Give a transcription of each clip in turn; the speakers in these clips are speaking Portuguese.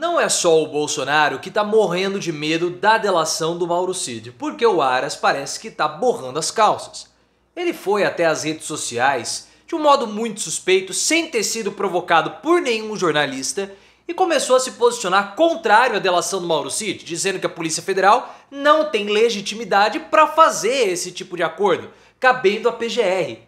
Não é só o Bolsonaro que tá morrendo de medo da delação do Mauro Cid, porque o Aras parece que tá borrando as calças. Ele foi até as redes sociais de um modo muito suspeito, sem ter sido provocado por nenhum jornalista, e começou a se posicionar contrário à delação do Mauro Cid, dizendo que a Polícia Federal não tem legitimidade para fazer esse tipo de acordo, cabendo à PGR.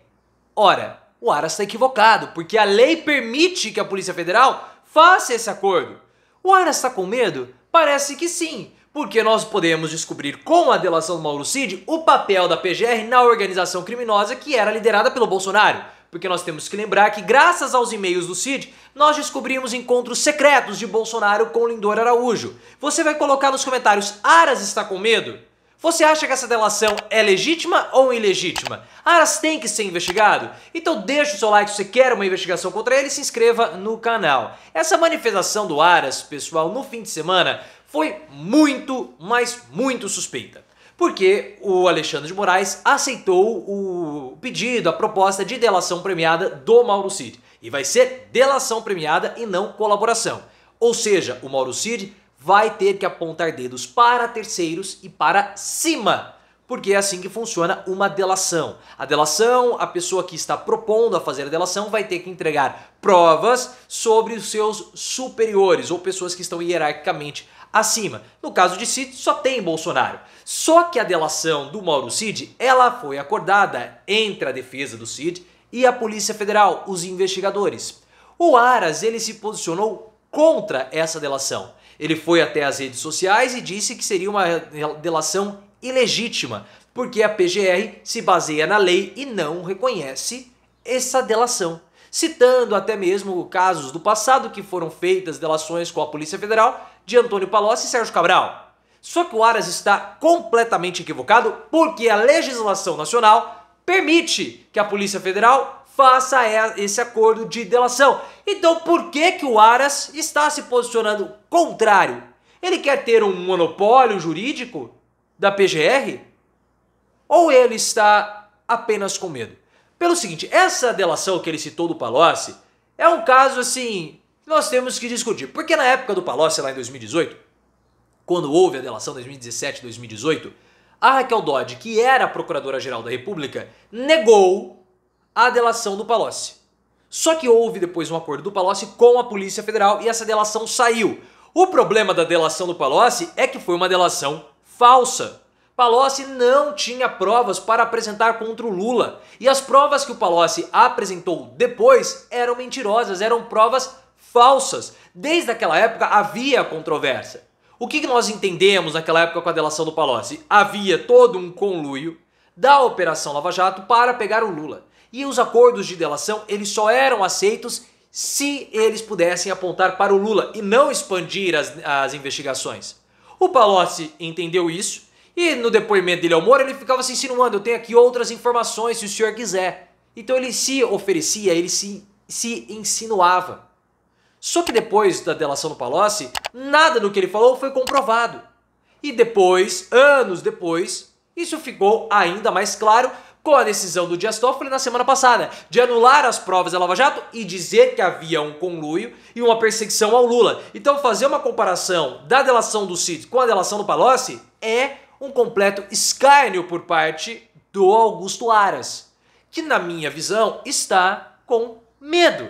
Ora, o Aras está equivocado, porque a lei permite que a Polícia Federal faça esse acordo. O Aras está com medo? Parece que sim, porque nós podemos descobrir com a delação do Mauro Cid o papel da PGR na organização criminosa que era liderada pelo Bolsonaro. Porque nós temos que lembrar que, graças aos e-mails do Cid, nós descobrimos encontros secretos de Bolsonaro com Lindor Araújo. Você vai colocar nos comentários: Aras está com medo? Você acha que essa delação é legítima ou ilegítima? Aras ah, tem que ser investigado? Então deixa o seu like se você quer uma investigação contra ele e se inscreva no canal. Essa manifestação do Aras, pessoal, no fim de semana foi muito, mas muito suspeita. Porque o Alexandre de Moraes aceitou o pedido, a proposta de delação premiada do Mauro Cid. E vai ser delação premiada e não colaboração. Ou seja, o Mauro Cid vai ter que apontar dedos para terceiros e para cima porque é assim que funciona uma delação. A delação, a pessoa que está propondo a fazer a delação vai ter que entregar provas sobre os seus superiores ou pessoas que estão hierarquicamente acima. No caso de Cid, só tem Bolsonaro. Só que a delação do Mauro Cid, ela foi acordada entre a defesa do Cid e a Polícia Federal, os investigadores. O Aras, ele se posicionou contra essa delação. Ele foi até as redes sociais e disse que seria uma delação ilegítima, porque a PGR se baseia na lei e não reconhece essa delação. Citando até mesmo casos do passado que foram feitas delações com a Polícia Federal de Antônio Palocci e Sérgio Cabral. Só que o Aras está completamente equivocado porque a legislação nacional permite que a Polícia Federal faça esse acordo de delação. Então por que, que o Aras está se posicionando contrário? Ele quer ter um monopólio jurídico da PGR? Ou ele está apenas com medo? Pelo seguinte, essa delação que ele citou do Palocci é um caso assim, nós temos que discutir. Porque na época do Palocci, lá em 2018, quando houve a delação 2017-2018, a Raquel Dodge, que era a Procuradora-Geral da República, negou a delação do Palocci. Só que houve depois um acordo do Palocci com a Polícia Federal e essa delação saiu. O problema da delação do Palocci é que foi uma delação falsa. Palocci não tinha provas para apresentar contra o Lula. E as provas que o Palocci apresentou depois eram mentirosas, eram provas falsas. Desde aquela época havia controvérsia. O que nós entendemos naquela época com a delação do Palocci? Havia todo um conluio da Operação Lava Jato para pegar o Lula. E os acordos de delação, eles só eram aceitos se eles pudessem apontar para o Lula e não expandir as, as investigações. O Palocci entendeu isso e no depoimento dele ao Moro ele ficava se insinuando, eu tenho aqui outras informações se o senhor quiser. Então ele se oferecia, ele se, se insinuava. Só que depois da delação do Palocci, nada do que ele falou foi comprovado. E depois, anos depois, isso ficou ainda mais claro com a decisão do Dias Toffoli na semana passada de anular as provas da Lava Jato e dizer que havia um conluio e uma perseguição ao Lula. Então fazer uma comparação da delação do Cid com a delação do Palocci é um completo escárnio por parte do Augusto Aras, que na minha visão está com medo.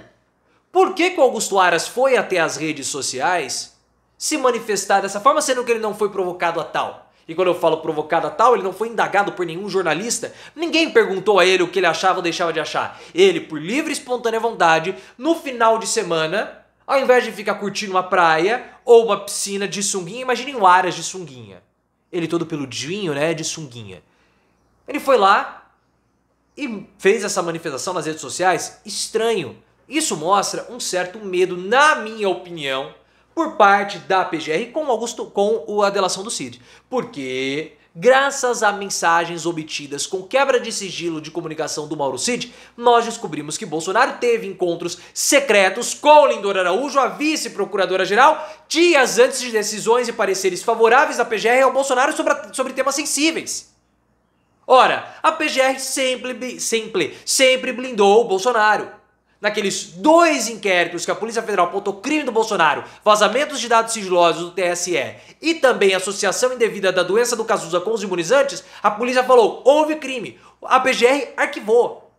Por que, que o Augusto Aras foi até as redes sociais se manifestar dessa forma, sendo que ele não foi provocado a tal? E quando eu falo provocada tal, ele não foi indagado por nenhum jornalista. Ninguém perguntou a ele o que ele achava ou deixava de achar. Ele, por livre e espontânea vontade, no final de semana, ao invés de ficar curtindo uma praia ou uma piscina de sunguinha, imaginem o Aras de sunguinha. Ele todo peludinho, né, de sunguinha. Ele foi lá e fez essa manifestação nas redes sociais. Estranho. Isso mostra um certo medo, na minha opinião, por parte da PGR com, Augusto, com a delação do Cid. Porque Graças a mensagens obtidas com quebra de sigilo de comunicação do Mauro Cid, nós descobrimos que Bolsonaro teve encontros secretos com Lindor Araújo, a vice-procuradora-geral, dias antes de decisões e pareceres favoráveis da PGR ao Bolsonaro sobre, a, sobre temas sensíveis. Ora, a PGR sempre, sempre, sempre blindou o Bolsonaro naqueles dois inquéritos que a Polícia Federal apontou crime do Bolsonaro, vazamentos de dados sigilosos do TSE e também associação indevida da doença do Cazuza com os imunizantes, a polícia falou: houve crime. A PGR arquivou.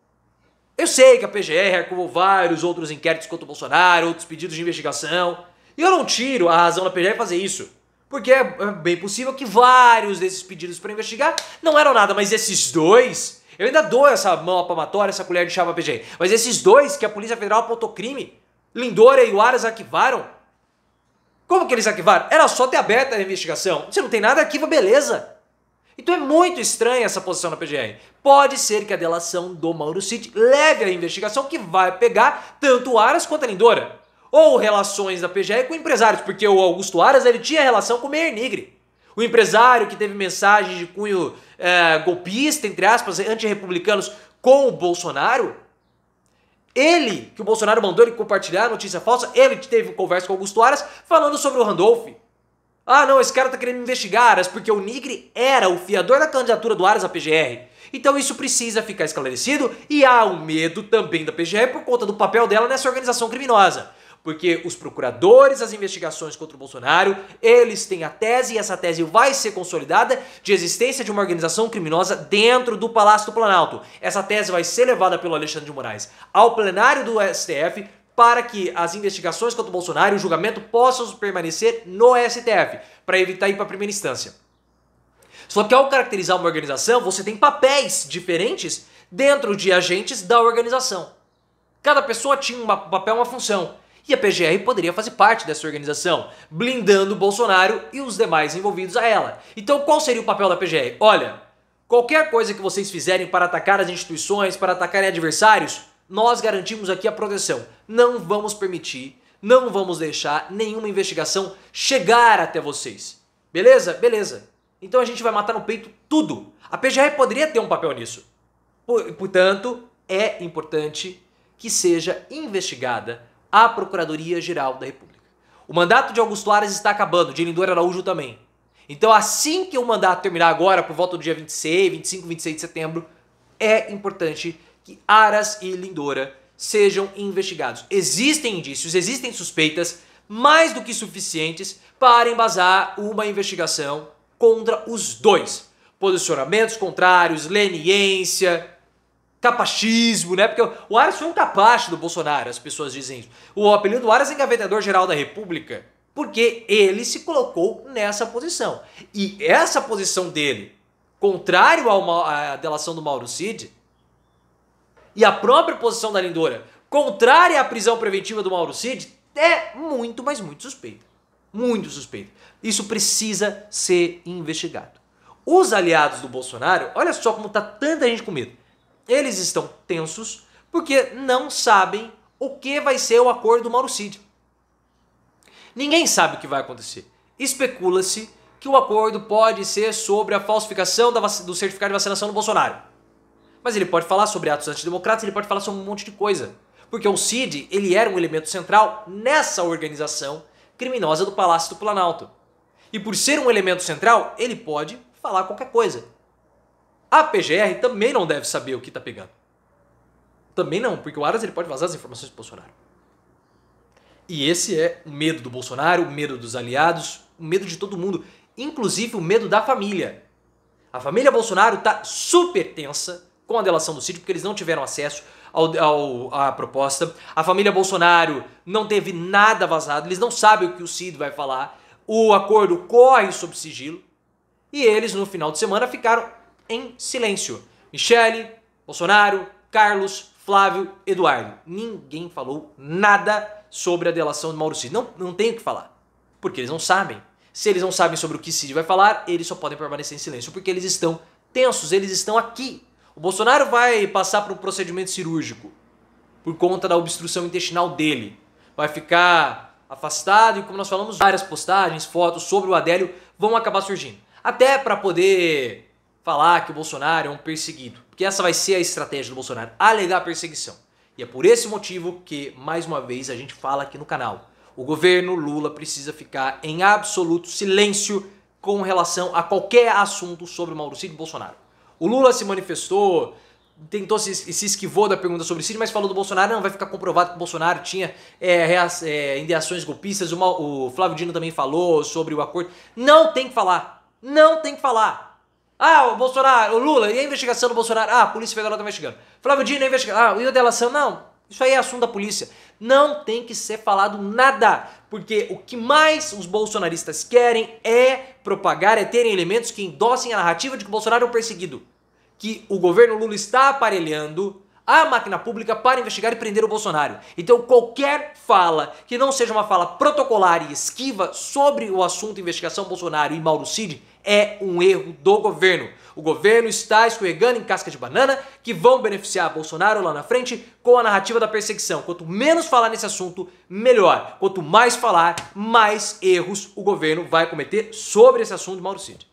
Eu sei que a PGR arquivou vários outros inquéritos contra o Bolsonaro, outros pedidos de investigação. E eu não tiro a razão da PGR fazer isso. Porque é, é bem possível que vários desses pedidos para investigar não eram nada, mas esses dois eu ainda dou essa mão apamatória, essa colher de chá para PGR. Mas esses dois que a Polícia Federal apontou crime, Lindora e o Aras, arquivaram. Como que eles arquivaram? Era só ter aberto a investigação. Você não tem nada, arquiva, beleza. Então é muito estranha essa posição da PGR. Pode ser que a delação do Mauro Cid leve a investigação que vai pegar tanto o Aras quanto a Lindora. Ou relações da PGR com empresários, porque o Augusto Aras ele tinha relação com o Meir Nigre. O empresário que teve mensagens de cunho é, golpista, entre aspas, antirrepublicanos com o Bolsonaro, ele, que o Bolsonaro mandou ele compartilhar a notícia falsa, ele teve conversa com Augusto Aras falando sobre o Randolph. Ah, não, esse cara tá querendo investigar Aras porque o Nigre era o fiador da candidatura do Aras à PGR. Então isso precisa ficar esclarecido e há um medo também da PGR por conta do papel dela nessa organização criminosa. Porque os procuradores, as investigações contra o Bolsonaro, eles têm a tese e essa tese vai ser consolidada de existência de uma organização criminosa dentro do Palácio do Planalto. Essa tese vai ser levada pelo Alexandre de Moraes ao plenário do STF para que as investigações contra o Bolsonaro e o julgamento possam permanecer no STF, para evitar ir para a primeira instância. Só que ao caracterizar uma organização, você tem papéis diferentes dentro de agentes da organização. Cada pessoa tinha um papel, uma função. E a PGR poderia fazer parte dessa organização, blindando Bolsonaro e os demais envolvidos a ela. Então qual seria o papel da PGR? Olha, qualquer coisa que vocês fizerem para atacar as instituições, para atacarem adversários, nós garantimos aqui a proteção. Não vamos permitir, não vamos deixar nenhuma investigação chegar até vocês. Beleza? Beleza. Então a gente vai matar no peito tudo. A PGR poderia ter um papel nisso. Portanto, é importante que seja investigada à Procuradoria-Geral da República. O mandato de Augusto Aras está acabando, de Lindor Araújo também. Então, assim que o mandato terminar agora, por volta do dia 26, 25, 26 de setembro, é importante que Aras e Lindora sejam investigados. Existem indícios, existem suspeitas mais do que suficientes para embasar uma investigação contra os dois. Posicionamentos contrários, leniência, capachismo, né? Porque o Aras foi um capacho do Bolsonaro, as pessoas dizem isso. O apelido do Aras é engavetador-geral da República, porque ele se colocou nessa posição. E essa posição dele, contrário à delação do Mauro Cid, e a própria posição da Lindora, contrária à prisão preventiva do Mauro Cid, é muito, mas muito suspeita. Muito suspeita. Isso precisa ser investigado. Os aliados do Bolsonaro, olha só como tá tanta gente com medo. Eles estão tensos porque não sabem o que vai ser o acordo do Mauro Cid. Ninguém sabe o que vai acontecer. Especula-se que o acordo pode ser sobre a falsificação do certificado de vacinação do Bolsonaro. Mas ele pode falar sobre atos antidemocratas, ele pode falar sobre um monte de coisa. Porque o CID, ele era um elemento central nessa organização criminosa do Palácio do Planalto. E por ser um elemento central, ele pode falar qualquer coisa. A PGR também não deve saber o que está pegando. Também não, porque o Aras ele pode vazar as informações do Bolsonaro. E esse é o medo do Bolsonaro, o medo dos aliados, o medo de todo mundo, inclusive o medo da família. A família Bolsonaro está super tensa com a delação do Cid, porque eles não tiveram acesso ao, ao, à proposta. A família Bolsonaro não teve nada vazado, eles não sabem o que o Cid vai falar. O acordo corre sob sigilo. E eles, no final de semana, ficaram em silêncio. Michele, Bolsonaro, Carlos, Flávio, Eduardo. Ninguém falou nada sobre a delação do Mauro Cid. Não, não tem o que falar, porque eles não sabem. Se eles não sabem sobre o que Cid vai falar, eles só podem permanecer em silêncio, porque eles estão tensos, eles estão aqui. O Bolsonaro vai passar por um procedimento cirúrgico por conta da obstrução intestinal dele. Vai ficar afastado e, como nós falamos, várias postagens, fotos sobre o Adélio vão acabar surgindo. Até para poder falar que o Bolsonaro é um perseguido. Porque essa vai ser a estratégia do Bolsonaro, alegar perseguição. E é por esse motivo que, mais uma vez, a gente fala aqui no canal. O governo Lula precisa ficar em absoluto silêncio com relação a qualquer assunto sobre Mauro Cid Bolsonaro. O Lula se manifestou, tentou se, se esquivou da pergunta sobre Cid, mas falou do Bolsonaro, não, vai ficar comprovado que o Bolsonaro tinha é, é, ideações golpistas, o, o Flávio Dino também falou sobre o acordo. Não tem que falar, não tem que falar. Ah, o Bolsonaro, o Lula, e a investigação do Bolsonaro? Ah, a Polícia Federal está investigando. Flávio Dino, investigando. Ah, o delação? Não, isso aí é assunto da polícia. Não tem que ser falado nada, porque o que mais os bolsonaristas querem é propagar, é terem elementos que endossem a narrativa de que o Bolsonaro é o perseguido. Que o governo Lula está aparelhando a máquina pública para investigar e prender o Bolsonaro. Então qualquer fala que não seja uma fala protocolar e esquiva sobre o assunto investigação Bolsonaro e Mauro Cid é um erro do governo. O governo está escorregando em casca de banana que vão beneficiar Bolsonaro lá na frente com a narrativa da perseguição. Quanto menos falar nesse assunto, melhor. Quanto mais falar, mais erros o governo vai cometer sobre esse assunto, Mauro Cid.